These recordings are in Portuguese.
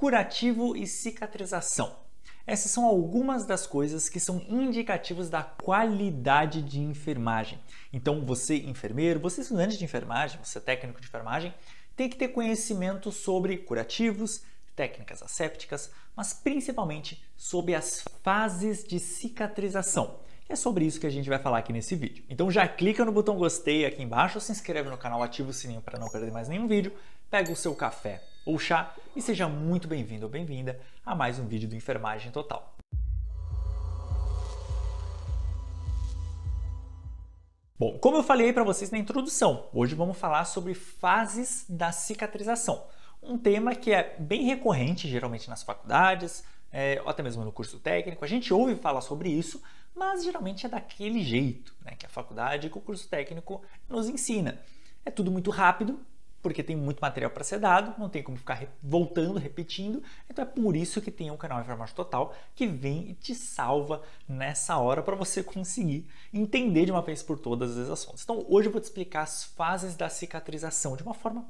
curativo e cicatrização. Essas são algumas das coisas que são indicativos da qualidade de enfermagem. Então, você enfermeiro, você estudante de enfermagem, você técnico de enfermagem, tem que ter conhecimento sobre curativos, técnicas assépticas, mas principalmente sobre as fases de cicatrização. é sobre isso que a gente vai falar aqui nesse vídeo. Então já clica no botão gostei aqui embaixo, se inscreve no canal, ativa o sininho para não perder mais nenhum vídeo, pega o seu café ou chá e seja muito bem-vindo ou bem-vinda a mais um vídeo do Enfermagem Total. Bom, como eu falei para vocês na introdução, hoje vamos falar sobre fases da cicatrização, um tema que é bem recorrente geralmente nas faculdades, é, até mesmo no curso técnico. A gente ouve falar sobre isso, mas geralmente é daquele jeito né, que a faculdade e o curso técnico nos ensina. É tudo muito rápido, porque tem muito material para ser dado, não tem como ficar voltando, repetindo. Então é por isso que tem um canal Informática Total que vem e te salva nessa hora para você conseguir entender de uma vez por todas as assuntos. Então hoje eu vou te explicar as fases da cicatrização de uma forma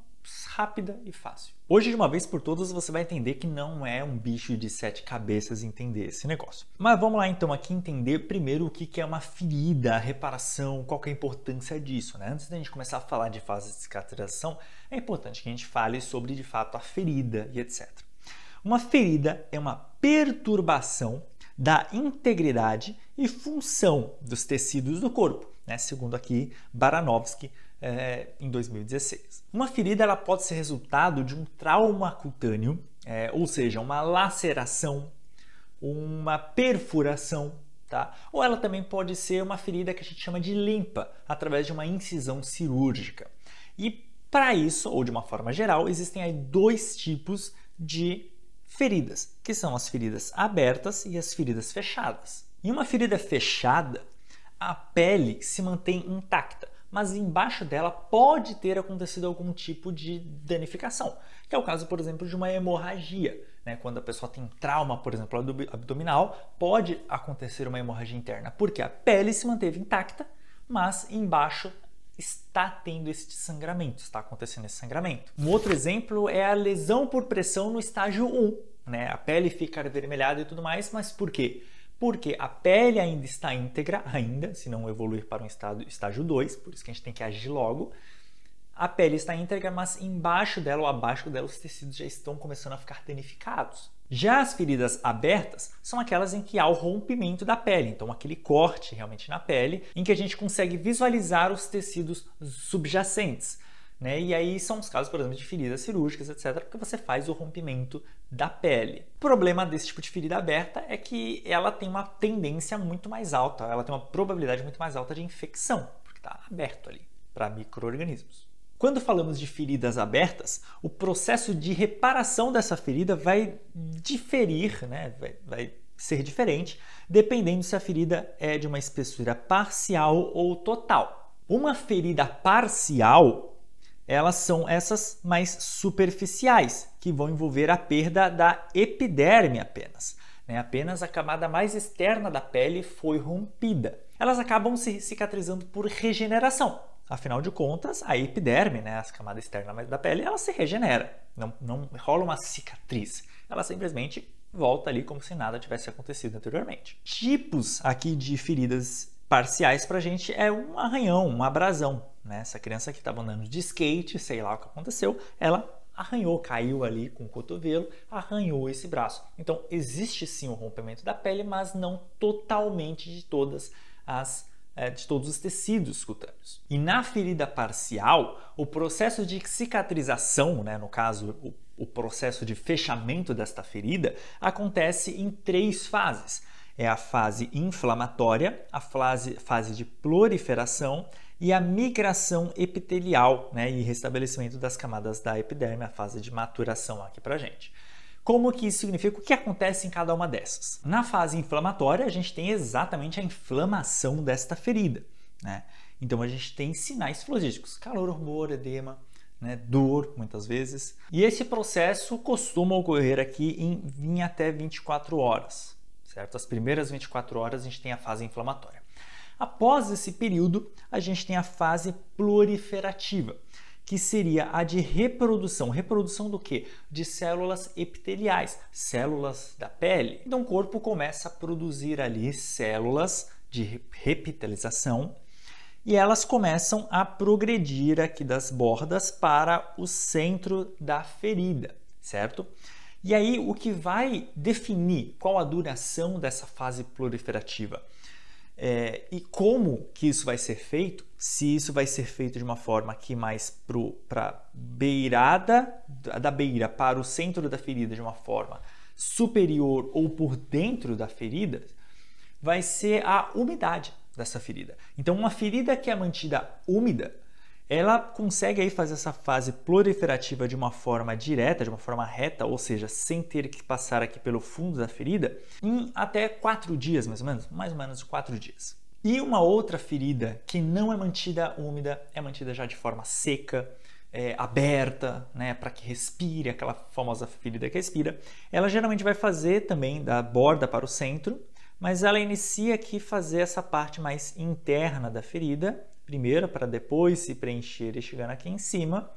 rápida e fácil. Hoje, de uma vez por todas, você vai entender que não é um bicho de sete cabeças entender esse negócio. Mas vamos lá então aqui entender primeiro o que é uma ferida, a reparação, qual é a importância disso. Né? Antes da gente começar a falar de fase de cicatrização, é importante que a gente fale sobre de fato a ferida e etc. Uma ferida é uma perturbação da integridade e função dos tecidos do corpo, né? segundo aqui Baranovski, é, em 2016. Uma ferida ela pode ser resultado de um trauma cutâneo, é, ou seja, uma laceração, uma perfuração, tá? ou ela também pode ser uma ferida que a gente chama de limpa, através de uma incisão cirúrgica. E para isso, ou de uma forma geral, existem aí dois tipos de feridas, que são as feridas abertas e as feridas fechadas. Em uma ferida fechada, a pele se mantém intacta, mas embaixo dela pode ter acontecido algum tipo de danificação, que é o caso, por exemplo, de uma hemorragia. Né? Quando a pessoa tem trauma, por exemplo, abdominal, pode acontecer uma hemorragia interna, porque a pele se manteve intacta, mas embaixo está tendo esse sangramento, está acontecendo esse sangramento. Um outro exemplo é a lesão por pressão no estágio 1. Né? A pele fica avermelhada e tudo mais, mas por quê? porque a pele ainda está íntegra, ainda, se não evoluir para um estado, estágio 2, por isso que a gente tem que agir logo. A pele está íntegra, mas embaixo dela ou abaixo dela os tecidos já estão começando a ficar danificados. Já as feridas abertas são aquelas em que há o rompimento da pele, então aquele corte realmente na pele, em que a gente consegue visualizar os tecidos subjacentes. Né? E aí são os casos, por exemplo, de feridas cirúrgicas, etc., porque você faz o rompimento da pele. O problema desse tipo de ferida aberta é que ela tem uma tendência muito mais alta, ela tem uma probabilidade muito mais alta de infecção, porque está aberto ali para micro-organismos. Quando falamos de feridas abertas, o processo de reparação dessa ferida vai diferir, né? vai, vai ser diferente, dependendo se a ferida é de uma espessura parcial ou total. Uma ferida parcial elas são essas mais superficiais, que vão envolver a perda da epiderme apenas. Né? Apenas a camada mais externa da pele foi rompida. Elas acabam se cicatrizando por regeneração. Afinal de contas, a epiderme, né, a camada externa da pele, ela se regenera. Não, não rola uma cicatriz. Ela simplesmente volta ali como se nada tivesse acontecido anteriormente. Tipos aqui de feridas parciais para a gente é um arranhão, um abrasão. Né? Essa criança que estava andando de skate, sei lá o que aconteceu, ela arranhou, caiu ali com o cotovelo, arranhou esse braço. Então existe sim o rompimento da pele, mas não totalmente de todas as é, de todos os tecidos cutâneos. E na ferida parcial, o processo de cicatrização, né, no caso o, o processo de fechamento desta ferida, acontece em três fases é a fase inflamatória, a fase, fase de proliferação e a migração epitelial né, e restabelecimento das camadas da epiderme, a fase de maturação aqui para gente. Como que isso significa? O que acontece em cada uma dessas? Na fase inflamatória, a gente tem exatamente a inflamação desta ferida. Né? Então a gente tem sinais filosísticos, calor, hormor, edema, né, dor muitas vezes. E esse processo costuma ocorrer aqui em, em até 24 horas certo? As primeiras 24 horas a gente tem a fase inflamatória. Após esse período, a gente tem a fase proliferativa, que seria a de reprodução. Reprodução do quê? De células epiteliais, células da pele. Então o corpo começa a produzir ali células de repitalização e elas começam a progredir aqui das bordas para o centro da ferida, certo? E aí, o que vai definir qual a duração dessa fase proliferativa é, e como que isso vai ser feito, se isso vai ser feito de uma forma que mais para beirada, da beira para o centro da ferida de uma forma superior ou por dentro da ferida, vai ser a umidade dessa ferida. Então, uma ferida que é mantida úmida, ela consegue aí fazer essa fase proliferativa de uma forma direta, de uma forma reta, ou seja, sem ter que passar aqui pelo fundo da ferida, em até quatro dias, mais ou menos, mais ou menos quatro dias. E uma outra ferida que não é mantida úmida, é mantida já de forma seca, é, aberta, né, para que respire, aquela famosa ferida que respira, ela geralmente vai fazer também da borda para o centro, mas ela inicia aqui fazer essa parte mais interna da ferida, primeira para depois se preencher e chegar aqui em cima,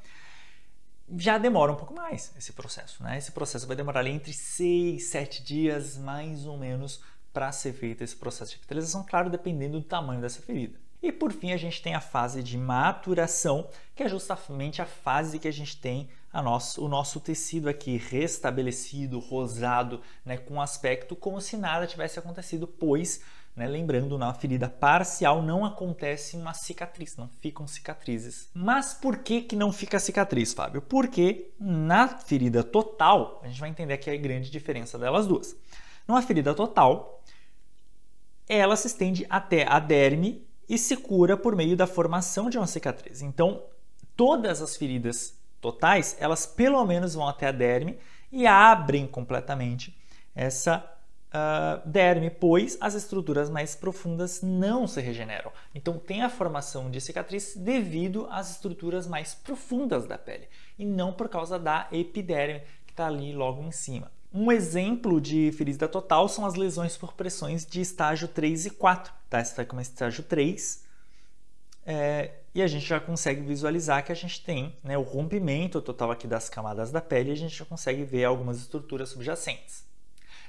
já demora um pouco mais esse processo, né? Esse processo vai demorar ali entre 6, 7 dias, mais ou menos, para ser feito esse processo de fertilização, claro, dependendo do tamanho dessa ferida. E por fim, a gente tem a fase de maturação, que é justamente a fase que a gente tem a nosso, o nosso tecido aqui restabelecido, rosado, né, com aspecto como se nada tivesse acontecido, pois né? Lembrando, na ferida parcial não acontece uma cicatriz, não ficam cicatrizes. Mas por que, que não fica cicatriz, Fábio? Porque na ferida total, a gente vai entender aqui a grande diferença delas duas. Numa ferida total, ela se estende até a derme e se cura por meio da formação de uma cicatriz. Então, todas as feridas totais, elas pelo menos vão até a derme e abrem completamente essa uh, derme, pois as estruturas mais profundas não se regeneram. Então tem a formação de cicatriz devido às estruturas mais profundas da pele e não por causa da epiderme que está ali logo em cima. Um exemplo de ferida total são as lesões por pressões de estágio 3 e 4. Tá? Essa está como estágio 3. É, e a gente já consegue visualizar que a gente tem né, o rompimento total aqui das camadas da pele e a gente já consegue ver algumas estruturas subjacentes.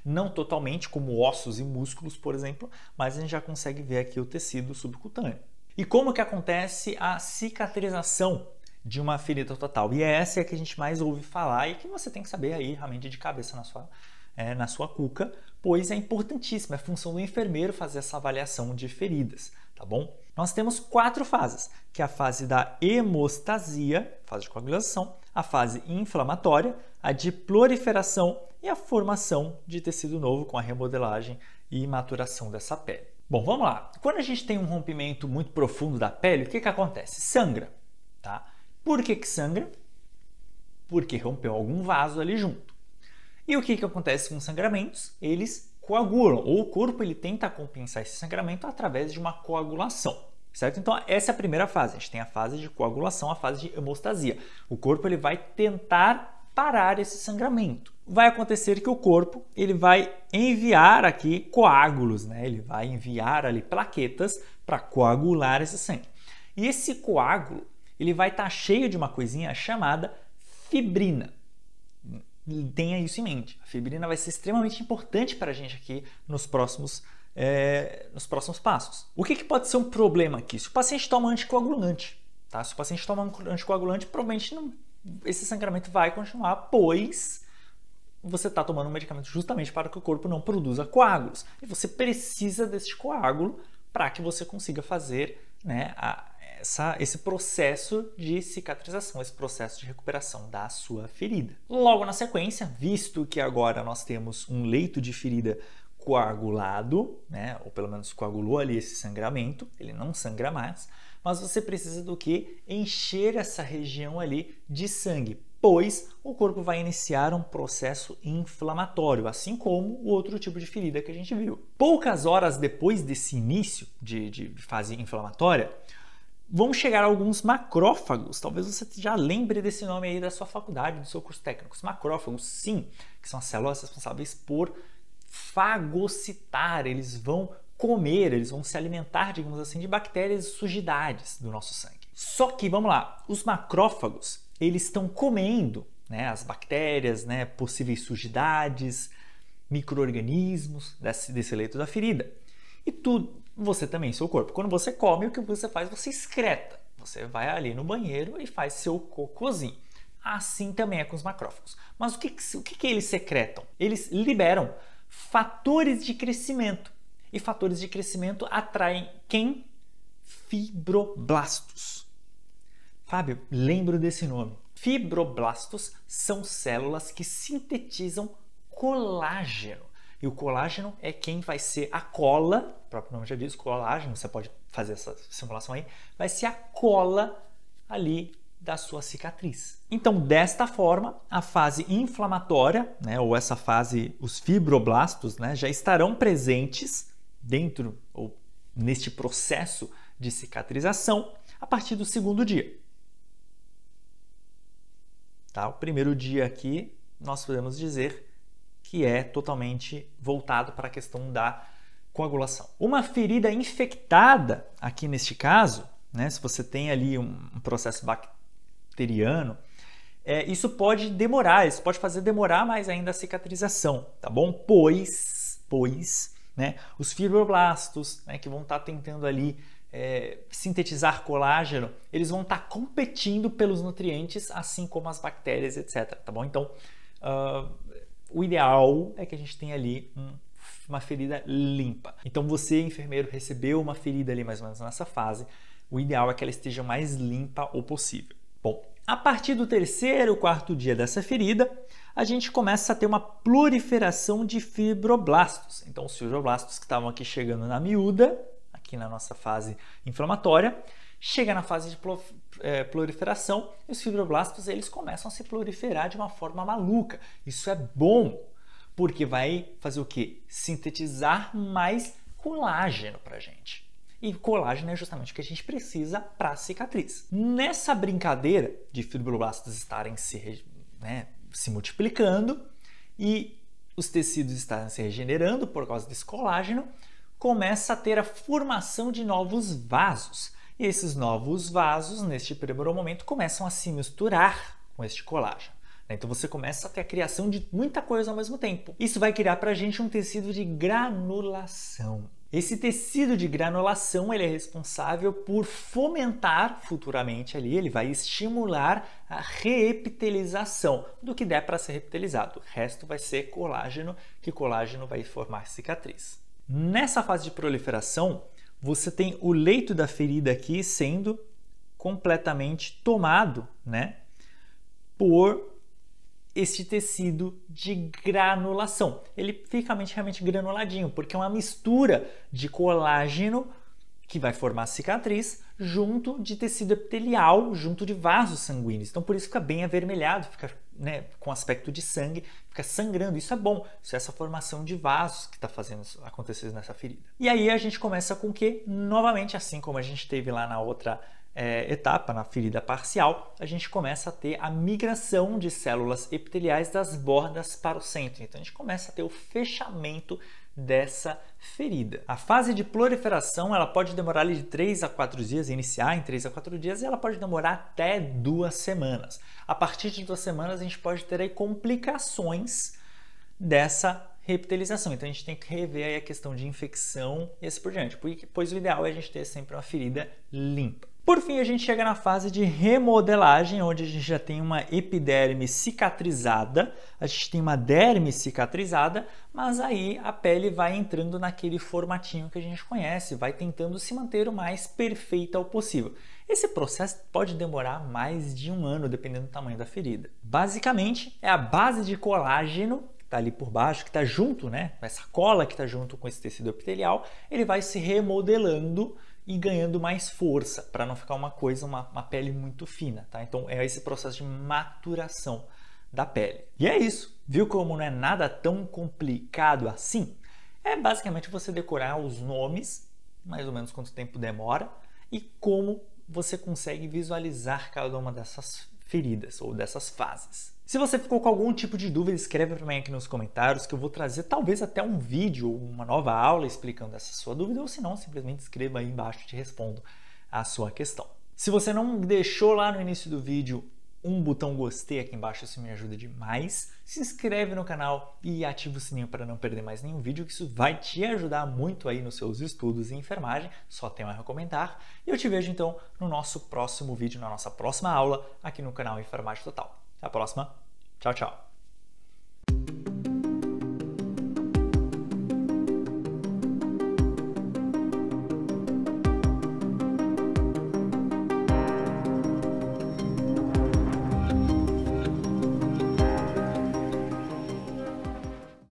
Não totalmente, como ossos e músculos, por exemplo, mas a gente já consegue ver aqui o tecido subcutâneo. E como que acontece a cicatrização de uma ferida total? E é essa é a que a gente mais ouve falar e que você tem que saber aí realmente de cabeça na sua, é, na sua cuca, pois é importantíssima, é função do enfermeiro fazer essa avaliação de feridas, tá bom? Nós temos quatro fases, que é a fase da hemostasia, fase de coagulação, a fase inflamatória, a de proliferação e a formação de tecido novo com a remodelagem e maturação dessa pele. Bom, vamos lá. Quando a gente tem um rompimento muito profundo da pele, o que, que acontece? Sangra, tá? Por que, que sangra? Porque rompeu algum vaso ali junto. E o que, que acontece com sangramentos? Eles coagulam, ou o corpo ele tenta compensar esse sangramento através de uma coagulação certo? Então essa é a primeira fase. A gente tem a fase de coagulação, a fase de hemostasia. O corpo ele vai tentar parar esse sangramento. Vai acontecer que o corpo ele vai enviar aqui coágulos, né? Ele vai enviar ali plaquetas para coagular esse sangue. E esse coágulo ele vai estar tá cheio de uma coisinha chamada fibrina hum, tenha isso em mente. A fibrina vai ser extremamente importante para a gente aqui nos próximos é, nos próximos passos. O que, que pode ser um problema aqui? Se o paciente toma anticoagulante, tá? Se o paciente toma anticoagulante, provavelmente não, esse sangramento vai continuar, pois você está tomando um medicamento justamente para que o corpo não produza coágulos. E você precisa desse coágulo para que você consiga fazer né, a, essa, esse processo de cicatrização, esse processo de recuperação da sua ferida. Logo na sequência, visto que agora nós temos um leito de ferida coagulado, né? Ou pelo menos coagulou ali esse sangramento, ele não sangra mais, mas você precisa do que encher essa região ali de sangue, pois o corpo vai iniciar um processo inflamatório, assim como o outro tipo de ferida que a gente viu. Poucas horas depois desse início de, de fase inflamatória, vão chegar alguns macrófagos. Talvez você já lembre desse nome aí da sua faculdade, do seu curso técnico. Os macrófagos, sim, que são as células responsáveis por fagocitar, eles vão comer, eles vão se alimentar, digamos assim, de bactérias e sujidades do nosso sangue. Só que, vamos lá, os macrófagos, eles estão comendo né, as bactérias, né, possíveis sujidades, micro-organismos desse, desse leito da ferida. E tudo, você também, seu corpo. Quando você come, o que você faz? Você excreta. Você vai ali no banheiro e faz seu cocôzinho. Assim também é com os macrófagos. Mas o que, o que, que eles secretam? Eles liberam fatores de crescimento. E fatores de crescimento atraem quem? Fibroblastos. Fábio, lembro desse nome. Fibroblastos são células que sintetizam colágeno. E o colágeno é quem vai ser a cola, o próprio nome já diz colágeno, você pode fazer essa simulação aí, vai ser a cola ali da sua cicatriz. Então, desta forma, a fase inflamatória, né, ou essa fase, os fibroblastos, né, já estarão presentes dentro ou neste processo de cicatrização a partir do segundo dia. Tá? O primeiro dia aqui, nós podemos dizer que é totalmente voltado para a questão da coagulação. Uma ferida infectada, aqui neste caso, né, se você tem ali um processo bacteriano, é, isso pode demorar, isso pode fazer demorar mais ainda a cicatrização, tá bom? Pois, pois, né, os fibroblastos, né, que vão estar tá tentando ali é, sintetizar colágeno, eles vão estar tá competindo pelos nutrientes, assim como as bactérias, etc. Tá bom? Então, uh, o ideal é que a gente tenha ali um, uma ferida limpa. Então, você, enfermeiro, recebeu uma ferida ali mais ou menos nessa fase, o ideal é que ela esteja mais limpa o possível. A partir do terceiro, quarto dia dessa ferida, a gente começa a ter uma proliferação de fibroblastos. Então, os fibroblastos que estavam aqui chegando na miúda, aqui na nossa fase inflamatória, chega na fase de é, proliferação e os fibroblastos eles começam a se proliferar de uma forma maluca. Isso é bom, porque vai fazer o que? Sintetizar mais colágeno para a gente. E colágeno é justamente o que a gente precisa para cicatriz. Nessa brincadeira de fibroblastos estarem se, né, se multiplicando e os tecidos estarem se regenerando por causa desse colágeno, começa a ter a formação de novos vasos. E esses novos vasos, neste primeiro momento, começam a se misturar com este colágeno. Né? Então você começa a ter a criação de muita coisa ao mesmo tempo. Isso vai criar para a gente um tecido de granulação. Esse tecido de granulação ele é responsável por fomentar futuramente ali, ele vai estimular a reepitelização do que der para ser epitelizado O resto vai ser colágeno, que colágeno vai formar cicatriz. Nessa fase de proliferação, você tem o leito da ferida aqui sendo completamente tomado, né, por este tecido de granulação. Ele fica realmente granuladinho, porque é uma mistura de colágeno que vai formar cicatriz junto de tecido epitelial, junto de vasos sanguíneos. Então por isso fica bem avermelhado, fica né, com aspecto de sangue, fica sangrando. Isso é bom, isso é essa formação de vasos que está fazendo acontecer nessa ferida. E aí a gente começa com o que? Novamente, assim como a gente teve lá na outra é, etapa, na ferida parcial, a gente começa a ter a migração de células epiteliais das bordas para o centro. Então, a gente começa a ter o fechamento dessa ferida. A fase de proliferação ela pode demorar ali, de 3 a 4 dias, iniciar em 3 a 4 dias, e ela pode demorar até duas semanas. A partir de duas semanas, a gente pode ter aí complicações dessa reptilização. Então a gente tem que rever aí a questão de infecção e assim por diante, pois o ideal é a gente ter sempre uma ferida limpa. Por fim, a gente chega na fase de remodelagem, onde a gente já tem uma epiderme cicatrizada, a gente tem uma derme cicatrizada, mas aí a pele vai entrando naquele formatinho que a gente conhece, vai tentando se manter o mais perfeita possível. Esse processo pode demorar mais de um ano, dependendo do tamanho da ferida. Basicamente, é a base de colágeno está ali por baixo, que está junto, né? Essa cola que está junto com esse tecido epitelial, ele vai se remodelando e ganhando mais força para não ficar uma coisa, uma, uma pele muito fina, tá? Então é esse processo de maturação da pele. E é isso. Viu como não é nada tão complicado assim? É basicamente você decorar os nomes, mais ou menos quanto tempo demora, e como você consegue visualizar cada uma dessas feridas ou dessas fases. Se você ficou com algum tipo de dúvida, escreve para mim aqui nos comentários que eu vou trazer talvez até um vídeo ou uma nova aula explicando essa sua dúvida, ou se não, simplesmente escreva aí embaixo e te respondo a sua questão. Se você não deixou lá no início do vídeo um botão gostei aqui embaixo, isso me ajuda demais. Se inscreve no canal e ativa o sininho para não perder mais nenhum vídeo, que isso vai te ajudar muito aí nos seus estudos em enfermagem, só tem a recomendar. E eu te vejo então no nosso próximo vídeo, na nossa próxima aula aqui no canal Enfermagem Total. Até a próxima, tchau, tchau!